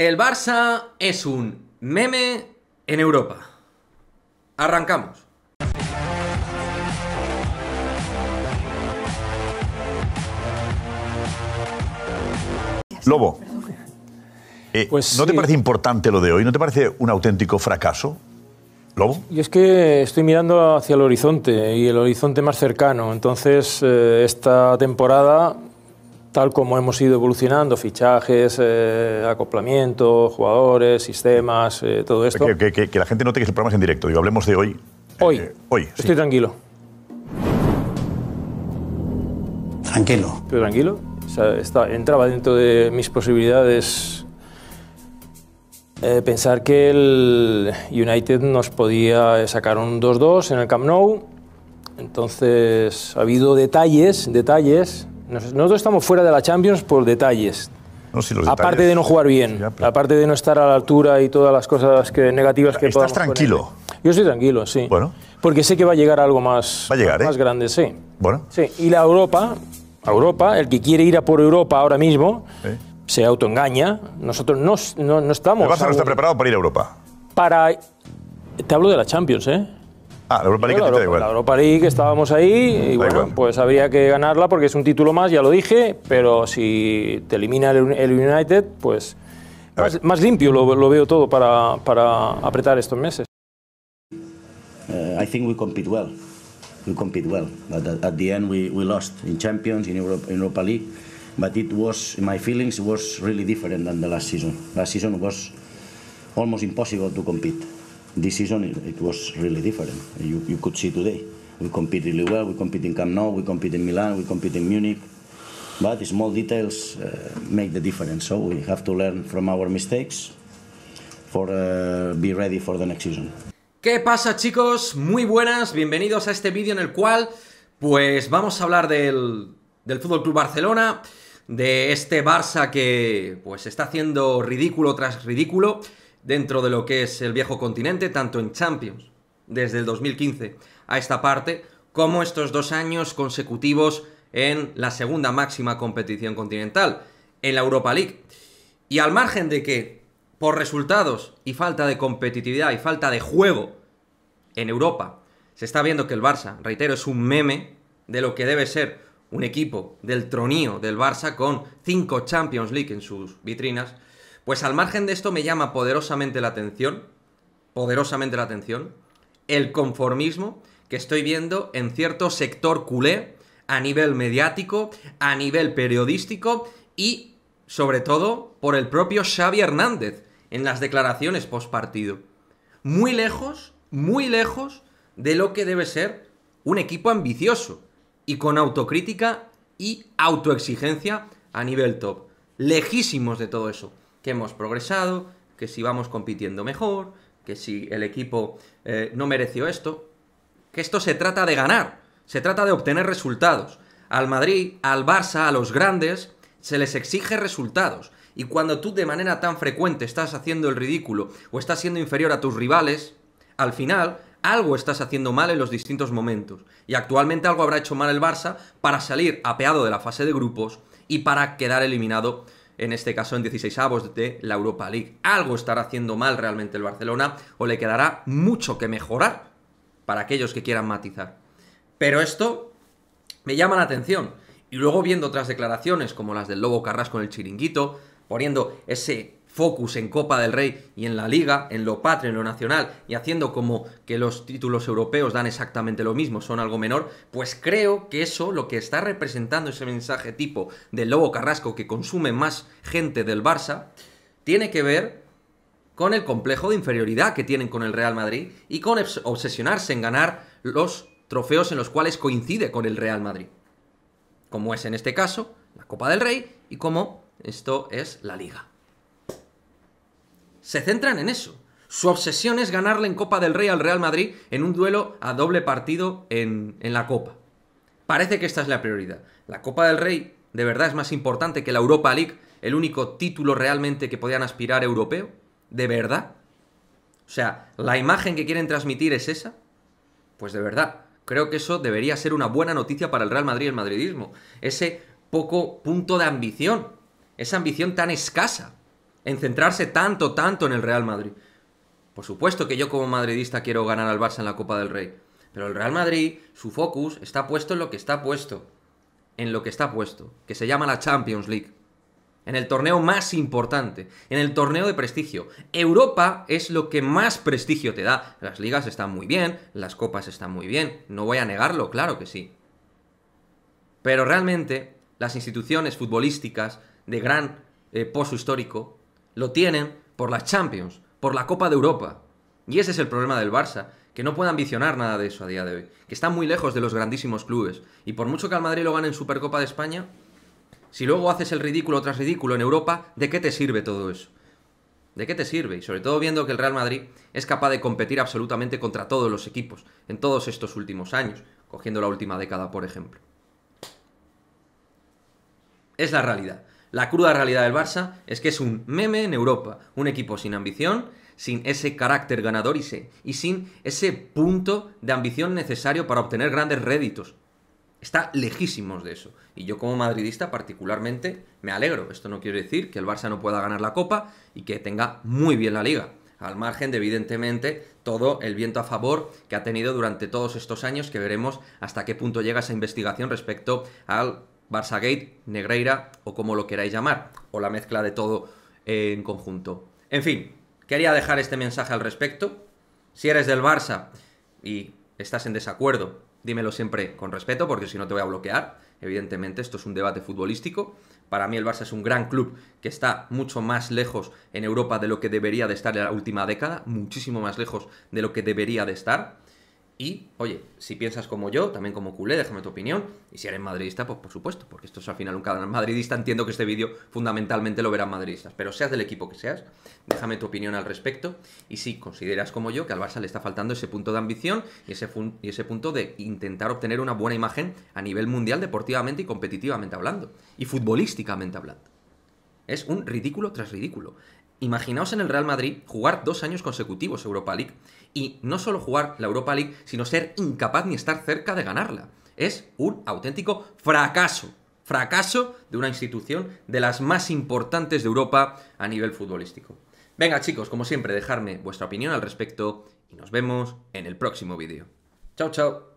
El Barça es un meme en Europa. Arrancamos. Lobo, eh, pues ¿no te parece importante lo de hoy? ¿No te parece un auténtico fracaso? ¿Lobo? Y es que estoy mirando hacia el horizonte y el horizonte más cercano. Entonces, eh, esta temporada tal como hemos ido evolucionando, fichajes, eh, acoplamiento, jugadores, sistemas, eh, todo esto. Que, la gente note que el programa en directo. Digo, hablemos de hoy. Hoy. Eh, eh, hoy. Estoy tranquilo. Tranquilo. Estoy tranquilo. está, entraba dentro de mis posibilidades pensar que el United nos podía sacar un 2-2 en el Camp Nou. Entonces, ha habido detalles, detalles nosotros estamos fuera de la Champions por detalles. aparte de no jugar bien, aparte de no estar a la altura y todas las cosas negativas que ¿Estás tranquilo? Yo estoy tranquilo, sí. Bueno. Porque sé que va a llegar algo más, a llegar, ¿eh? más grande, sí. Bueno. Sí. Y la Europa, Europa, el que quiere ir a por Europa ahora mismo, se autoengaña. Nosotros no, estamos. El Barça no está preparado para ir a Europa. Para. Te hablo de la Champions, ¿eh? Ah, la Europa League bueno, te da igual. la Europa League estábamos ahí y bueno, pues habría que ganarla porque es un título más, ya lo dije, pero si te elimina el, el United, pues más, limpio lo, lo veo todo para, para, apretar estos meses. Uh, I think we compete well. We compete well, but at, the end we, we, lost in Champions, in Europa, in Europa League. But it was, in my feelings, was really different than the last season. Last season was almost impossible to compete this season it, was really different. You, you could see today. We compete really well. We compete in Camp Nou. We compete in Milan. We compete in Munich. But small details uh, make the difference. So we have to learn from our mistakes for uh, be ready for the next season. ¿Qué pasa, chicos? Muy buenas. Bienvenidos a este vídeo en el cual, pues, vamos a hablar del del Fútbol Club Barcelona, de este Barça que, pues, está haciendo ridículo tras ridículo dentro de lo que es el viejo continente, tanto en Champions desde el 2015 a esta parte, como estos dos años consecutivos en la segunda máxima competición continental, en la Europa League. Y al margen de que por resultados y falta de competitividad y falta de juego en Europa, se está viendo que el Barça, reitero, es un meme de lo que debe ser un equipo del tronío del Barça con cinco Champions League en sus vitrinas, pues al margen de esto me llama poderosamente la atención, poderosamente la atención, el conformismo que estoy viendo en cierto sector culé a nivel mediático, a nivel periodístico y sobre todo por el propio Xavi Hernández en las declaraciones post partido. Muy lejos, muy lejos de lo que debe ser un equipo ambicioso y con autocrítica y autoexigencia a nivel top. Lejísimos de todo eso que hemos progresado, que si vamos compitiendo mejor, que si el equipo eh, no mereció esto, que esto se trata de ganar, se trata de obtener resultados. Al Madrid, al Barça, a los grandes, se les exige resultados. Y cuando tú de manera tan frecuente estás haciendo el ridículo o estás siendo inferior a tus rivales, al final algo estás haciendo mal en los distintos momentos. Y actualmente algo habrá hecho mal el Barça para salir apeado de la fase de grupos y para quedar eliminado en este caso en 16 avos de la Europa League. Algo estará haciendo mal realmente el Barcelona o le quedará mucho que mejorar para aquellos que quieran matizar. Pero esto me llama la atención. Y luego viendo otras declaraciones como las del Lobo Carrasco en el chiringuito, poniendo ese focus en Copa del Rey y en la Liga, en lo patrio, en lo nacional, y haciendo como que los títulos europeos dan exactamente lo mismo, son algo menor, pues creo que eso, lo que está representando ese mensaje tipo del Lobo Carrasco que consume más gente del Barça, tiene que ver con el complejo de inferioridad que tienen con el Real Madrid y con obsesionarse en ganar los trofeos en los cuales coincide con el Real Madrid. Como es en este caso la Copa del Rey y como esto es la Liga se centran en eso. Su obsesión es ganarle en Copa del Rey al Real Madrid en un duelo a doble partido en, la Copa. Parece que esta es la prioridad. La Copa del Rey de verdad es más importante que la Europa League, el único título realmente que podían aspirar europeo. ¿De verdad? O sea, ¿la imagen que quieren transmitir es esa? Pues de verdad, creo que eso debería ser una buena noticia para el Real Madrid y el madridismo. Ese poco punto de ambición, esa ambición tan escasa en centrarse tanto, tanto en el Real Madrid. Por supuesto que yo como madridista quiero ganar al Barça en la Copa del Rey, pero el Real Madrid, su focus está puesto en lo que está puesto, en lo que está puesto, que se llama la Champions League. En el torneo más importante, en el torneo de prestigio. Europa es lo que más prestigio te da. Las ligas están muy bien, las copas están muy bien, no voy a negarlo, claro que sí. Pero realmente las instituciones futbolísticas de gran eh, pozo histórico lo tienen por las Champions, por la Copa de Europa. Y ese es el problema del Barça, que no puede ambicionar nada de eso a día de hoy, que está muy lejos de los grandísimos clubes. Y por mucho que al Madrid lo gane en Supercopa de España, si luego haces el ridículo tras ridículo en Europa, ¿de qué te sirve todo eso? ¿De qué te sirve? Y sobre todo viendo que el Real Madrid es capaz de competir absolutamente contra todos los equipos en todos estos últimos años, cogiendo la última década, por ejemplo. Es la realidad. La cruda realidad del Barça es que es un meme en Europa, un equipo sin ambición, sin ese carácter ganador y, sin ese punto de ambición necesario para obtener grandes réditos. Está lejísimos de eso. Y yo como madridista particularmente me alegro. Esto no quiere decir que el Barça no pueda ganar la Copa y que tenga muy bien la liga. Al margen de, evidentemente, todo el viento a favor que ha tenido durante todos estos años, que veremos hasta qué punto llega esa investigación respecto al Barça-Gate, Negreira o como lo queráis llamar, o la mezcla de todo en conjunto. En fin, quería dejar este mensaje al respecto. Si eres del Barça y estás en desacuerdo, dímelo siempre con respeto, porque si no te voy a bloquear. Evidentemente, esto es un debate futbolístico. Para mí el Barça es un gran club que está mucho más lejos en Europa de lo que debería de estar en la última década, muchísimo más lejos de lo que debería de estar. Y, oye, si piensas como yo, también como culé, déjame tu opinión. Y si eres madridista, pues por supuesto, porque esto es al final un canal madridista. Entiendo que este vídeo fundamentalmente lo verán madridistas. Pero seas del equipo que seas, déjame tu opinión al respecto. Y si consideras como yo que al Barça le está faltando ese punto de ambición y ese, y ese punto de intentar obtener una buena imagen a nivel mundial, deportivamente y competitivamente hablando. Y futbolísticamente hablando. Es un ridículo tras ridículo. Imaginaos en el Real Madrid jugar dos años consecutivos Europa League y no solo jugar la Europa League, sino ser incapaz ni estar cerca de ganarla. Es un auténtico fracaso. Fracaso de una institución de las más importantes de Europa a nivel futbolístico. Venga chicos, como siempre, dejarme vuestra opinión al respecto y nos vemos en el próximo vídeo. Chao, chao.